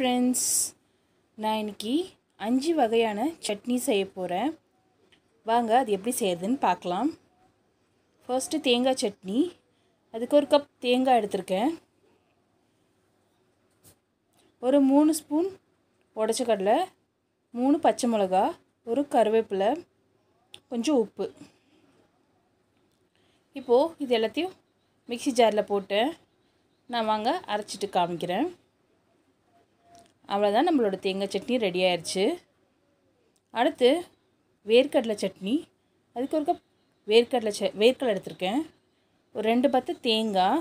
friends நான் இன்றைக்கி அஞ்சு வகையான சட்னி செய்ய போகிறேன் வாங்க அது எப்படி செய்யறதுன்னு பார்க்கலாம் ஃபர்ஸ்ட்டு தேங்காய் சட்னி அதுக்கு ஒரு கப் தேங்காய் எடுத்திருக்கேன் ஒரு மூணு ஸ்பூன் உடச்ச கடலை மூணு பச்சை மிளகா ஒரு கருவேப்பிலை கொஞ்சம் உப்பு இப்போது இது எல்லாத்தையும் மிக்சி ஜாரில் போட்டு நான் வாங்க அரைச்சிட்டு காமிக்கிறேன் அவ்வளோதான் நம்மளோட தேங்காய் சட்னி ரெடி ஆயிடுச்சு அடுத்து வேர்க்கடலை சட்னி அதுக்கு ஒரு கப் வேர்க்கடலை ச வேர்க்கடலை எடுத்திருக்கேன் ஒரு ரெண்டு பத்து தேங்காய்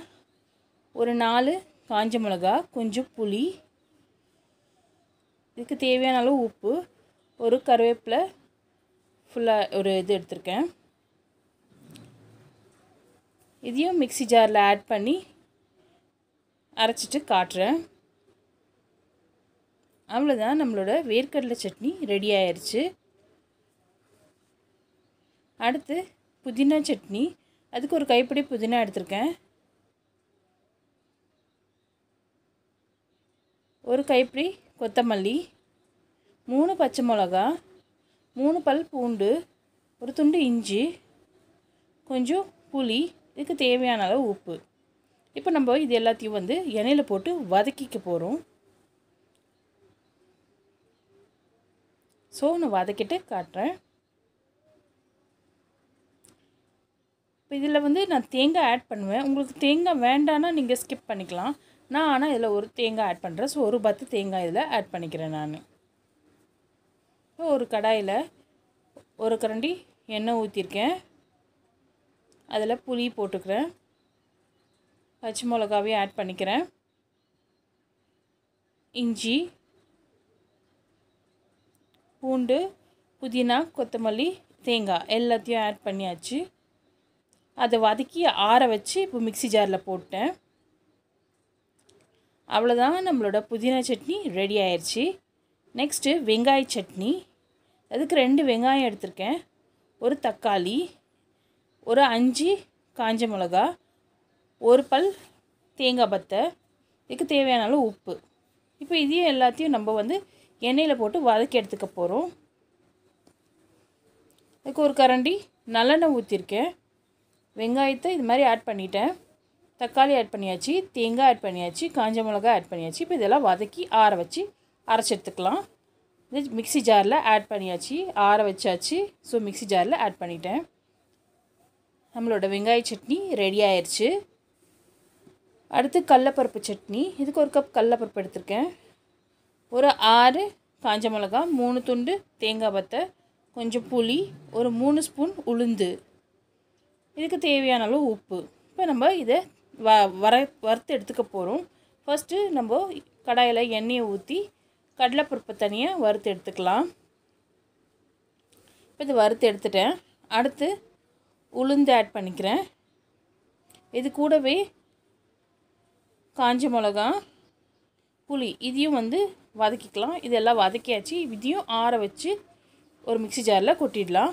ஒரு நாலு காஞ்ச மிளகா கொஞ்சம் புளி இதுக்கு தேவையான அளவு உப்பு ஒரு கருவேப்பிலை ஃபுல்லாக ஒரு இது எடுத்திருக்கேன் இதையும் மிக்சி ஜாரில் ஆட் பண்ணி அரைச்சிட்டு காட்டுறேன் அவ்வளோதான் நம்மளோட வேர்க்கடலை சட்னி ரெடி ஆயிடுச்சு அடுத்து புதினா சட்னி அதுக்கு ஒரு கைப்பிடி புதினா எடுத்திருக்கேன் ஒரு கைப்பிடி கொத்தமல்லி மூணு பச்சை மிளகா மூணு பல் பூண்டு ஒரு துண்டு இஞ்சி கொஞ்சம் புளி இதுக்கு தேவையான அளவு உப்பு இப்போ நம்ம இது எல்லாத்தையும் வந்து எண்ணெயில் போட்டு வதக்கிக்க போகிறோம் ஸோ நான் வதக்கிட்டு காட்டுறேன் இப்போ இதில் வந்து நான் தேங்காய் ஆட் பண்ணுவேன் உங்களுக்கு தேங்காய் வேண்டான்னா நீங்கள் ஸ்கிப் பண்ணிக்கலாம் நான் ஆனால் இதில் ஒரு தேங்காய் ஆட் பண்ணுறேன் ஸோ ஒரு பத்து தேங்காய் இதில் ஆட் பண்ணிக்கிறேன் நான் ஒரு கடாயில் ஒரு கரண்டி எண்ணெய் ஊற்றிருக்கேன் அதில் புளி போட்டுக்கிறேன் பச்சை மிளகாவையும் ஆட் பண்ணிக்கிறேன் இஞ்சி பூண்டு புதினா கொத்தமல்லி தேங்காய் எல்லாத்தையும் ஆட் பண்ணியாச்சு அதை வதக்கி ஆற வச்சு இப்போ மிக்சி ஜாரில் போட்டேன் அவ்வளோதான் நம்மளோட புதினா சட்னி ரெடி ஆயிடுச்சு நெக்ஸ்ட்டு வெங்காய சட்னி அதுக்கு ரெண்டு வெங்காயம் எடுத்திருக்கேன் ஒரு தக்காளி ஒரு அஞ்சு காஞ்ச மிளகா ஒரு பல் தேங்காய் பத்தை இதுக்கு தேவையான அளவு உப்பு இப்போ இதையும் எல்லாத்தையும் நம்ம வந்து எண்ணெயில் போட்டு வதக்கி எடுத்துக்க போகிறோம் அதுக்கு ஒரு கரண்டி நல்லெண்ணெய் ஊற்றிருக்கேன் வெங்காயத்தை இது மாதிரி ஆட் பண்ணிட்டேன் தக்காளி ஆட் பண்ணியாச்சு தேங்காய் ஆட் பண்ணியாச்சு காஞ்ச மிளகா ஆட் பண்ணியாச்சு இப்போ இதெல்லாம் வதக்கி ஆற வச்சு அரைச்சி எடுத்துக்கலாம் இது மிக்சி ஜாரில் ஆட் பண்ணியாச்சு ஆற வச்சாச்சு ஸோ மிக்சி ஜாரில் ஆட் பண்ணிட்டேன் நம்மளோட வெங்காய சட்னி ரெடி ஆயிடுச்சு அடுத்து கடலப்பருப்பு சட்னி இதுக்கு ஒரு கப் கடலப்பருப்பு எடுத்திருக்கேன் ஒரு ஆறு காஞ்ச மிளகா மூணு துண்டு தேங்காய் பத்தை கொஞ்சம் புளி ஒரு மூணு ஸ்பூன் உளுந்து இதுக்கு தேவையான அளவு உப்பு இப்போ நம்ம இதை வ வர வறுத்து எடுத்துக்க போகிறோம் ஃபஸ்ட்டு நம்ம கடாயில் எண்ணெயை ஊற்றி கடலைப்பருப்பு தனியாக வறுத்து எடுத்துக்கலாம் இப்போ இது வறுத்து எடுத்துட்டேன் அடுத்து உளுந்து ஆட் பண்ணிக்கிறேன் இது கூடவே காஞ்ச மிளகா புளி இதையும் வந்து வதக்கிக்கலாம் இதெல்லாம் வதக்கியாச்சு இதையும் ஆற வச்சு ஒரு மிக்சி ஜாரில் கொட்டிடலாம்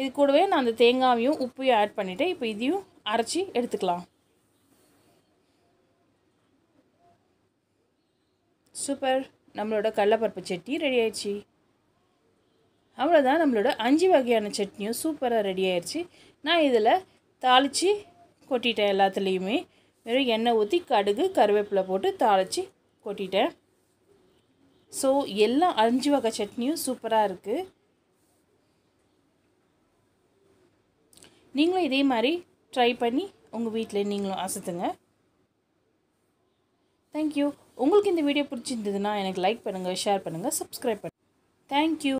இது கூடவே நான் அந்த தேங்காவையும் உப்பையும் ஆட் பண்ணிவிட்டேன் இப்போ இதையும் அரைச்சி எடுத்துக்கலாம் சூப்பர் நம்மளோட கடலப்பருப்பு சட்னி ரெடி ஆயிடுச்சு அவ்வளோதான் நம்மளோட அஞ்சு வகையான சட்னியும் சூப்பராக ரெடி ஆயிடுச்சு நான் இதில் தாளித்து கொட்டிட்டேன் எல்லாத்துலேயுமே வெறும் எண்ணெய் ஊற்றி கடுகு கருவேப்பிலை போட்டு தாளித்து கொட்டிட்டேன் ஸோ எல்லா அஞ்சு வகை சட்னியும் சூப்பராக இருக்குது நீங்களும் இதே மாதிரி ட்ரை பண்ணி உங்கள் வீட்டில் நீங்களும் அசத்துங்க தேங்க்யூ உங்களுக்கு இந்த வீடியோ பிடிச்சிருந்ததுன்னா எனக்கு லைக் பண்ணுங்கள் ஷேர் பண்ணுங்கள் சப்ஸ்கிரைப் பண்ணுங்கள் தேங்க்யூ